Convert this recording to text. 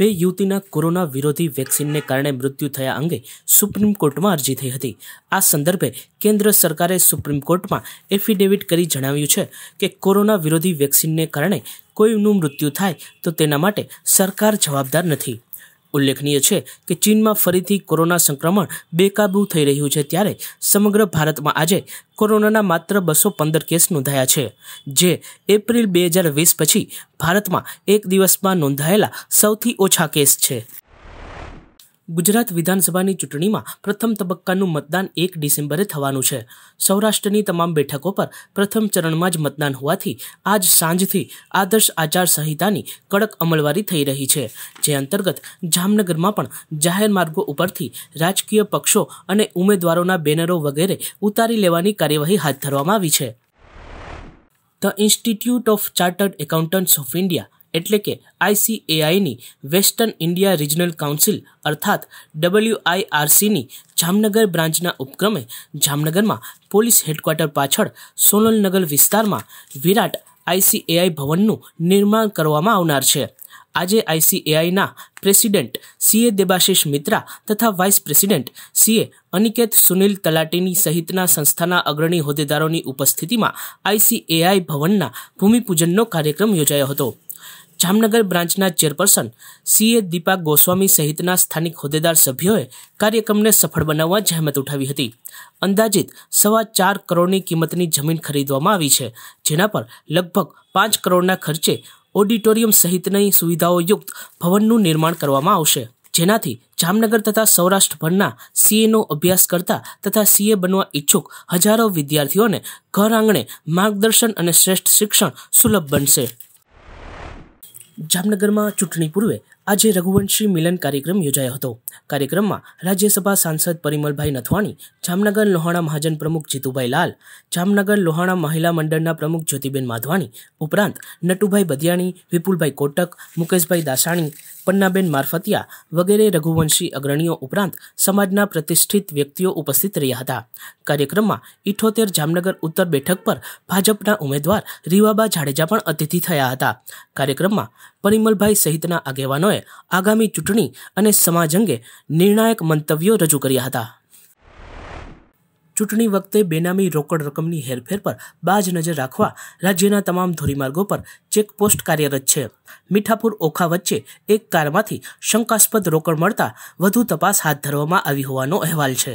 બે યુવતીના કોરોના વિરોધી વેક્સિનને કારણે મૃત્યુ થયા અંગે સુપ્રીમ કોર્ટમાં અરજી થઈ હતી આ સંદર્ભે કેન્દ્ર સરકારે સુપ્રીમ કોર્ટમાં એફિડેવિટ કરી જણાવ્યું છે કે કોરોના વિરોધી વેક્સિનને કારણે કોઈનું મૃત્યુ થાય તો તેના માટે સરકાર જવાબદાર નથી ઉલ્લેખનીય છે કે ચીનમાં ફરીથી કોરોના સંક્રમણ બેકાબૂ થઈ રહ્યું છે ત્યારે સમગ્ર ભારતમાં આજે કોરોનાના માત્ર બસો પંદર કેસ નોંધાયા છે જે એપ્રિલ બે હજાર વીસ પછી ભારતમાં એક દિવસમાં નોંધાયેલા સૌથી ઓછા કેસ છે ગુજરાત વિધાનસભાની ચૂંટણીમાં પ્રથમ તબક્કાનું મતદાન એક ડિસેમ્બરે થવાનું છે સૌરાષ્ટ્રની તમામ બેઠકો પર પ્રથમ ચરણમાં જ મતદાન હોવાથી આજ સાંજથી આદર્શ આચાર સંહિતાની કડક અમલવારી થઈ રહી છે જે અંતર્ગત જામનગરમાં પણ જાહેર માર્ગો ઉપરથી રાજકીય પક્ષો અને ઉમેદવારોના બેનરો વગેરે ઉતારી લેવાની કાર્યવાહી હાથ ધરવામાં આવી છે the institute of chartered accountants of India એટલે કે આઈસીએઆઈની વેસ્ટર્ન ઇન્ડિયા રિજનલ કાઉન્સિલ અર્થાત ડબલ્યુઆઈઆરસીની જામનગર બ્રાન્ચના ઉપક્રમે જામનગરમાં પોલીસ હેડક્વાર્ટર પાછળ સોનલનગર વિસ્તારમાં વિરાટ આઈસીએઆઈ ભવનનું નિર્માણ કરવામાં આવનાર છે આજે આઈસીએઆઈના પ્રેસિડેન્ટ સીએ દેબાશિષ મિત્રા તથા vice president CA Aniket Sunil તલાટીની સહિતના સંસ્થાના અગ્રણી હોદ્દેદારોની ઉપસ્થિતિમાં આઈસીએઆઈ ભવનના ભૂમિપૂજનનો કાર્યક્રમ યોજાયો હતો જામનગર બ્રાન્ચના ચેરપર્સન સીએ દીપા ગોસ્વામી સહિતના સ્થાનિક હોદ્દેદાર સભ્યોએ કાર્યક્રમને સફળ બનાવવા જહેમત ઉઠાવી હતી અંદાજિત સવા ચાર કરોડની કિંમતની જમીન ખરીદવામાં આવી છે જેના પર લગભગ પાંચ કરોડના ખર્ચે ઓડિટોરિયમ સહિતની સુવિધાઓયુક્ત ભવનનું નિર્માણ કરવામાં આવશે જેનાથી જામનગર તથા સૌરાષ્ટ્રભરના સીએનો અભ્યાસ કરતા તથા સીએ બનવા ઈચ્છુક હજારો વિદ્યાર્થીઓને ઘર આંગણે માર્ગદર્શન અને શ્રેષ્ઠ શિક્ષણ સુલભ બનશે જામનગરમાં ચૂંટણી પૂર્વે આજે રઘુવંશી મિલન કાર્યક્રમ યોજાયો હતો કાર્યક્રમમાં રાજ્યસભા સાંસદ પરિમલભાઈ નથવાણી જામનગર લોહાણા મહાજન પ્રમુખ જીતુભાઈ લાલ જામનગર લોહાણા મહિલા મંડળના પ્રમુખ જ્યોતિબેન માધવાણી ઉપરાંત નટુભાઈ બદિયાણી વિપુલભાઈ કોટક મુકેશભાઈ દાસાણી પન્નાબેન મારફતિયા વગેરે રઘુવંશી અગ્રણીઓ ઉપરાંત સમાજના પ્રતિષ્ઠિત વ્યક્તિઓ ઉપસ્થિત રહ્યા હતા કાર્યક્રમમાં ઇઠોતેર જામનગર ઉત્તર બેઠક પર ભાજપના ઉમેદવાર રીવાબા જાડેજા પણ અતિથિ થયા હતા કાર્યક્રમમાં પરિમલભાઈ સહિતના આગેવાનોએ આગામી ચૂંટણી અને સમાજ અંગે નિર્ણાયક મંતવ્યો રજૂ કર્યા હતા ચૂંટણી વખતે બેનામી રોકડ રકમની હેરફેર પર બાજ નજર રાખવા રાજ્યના તમામ ધોરીમાર્ગો પર ચેકપોસ્ટ કાર્યરત છે મીઠાપુર ઓખા વચ્ચે એક કારમાંથી શંકાસ્પદ રોકડ મળતા વધુ તપાસ હાથ ધરવામાં આવી હોવાનો અહેવાલ છે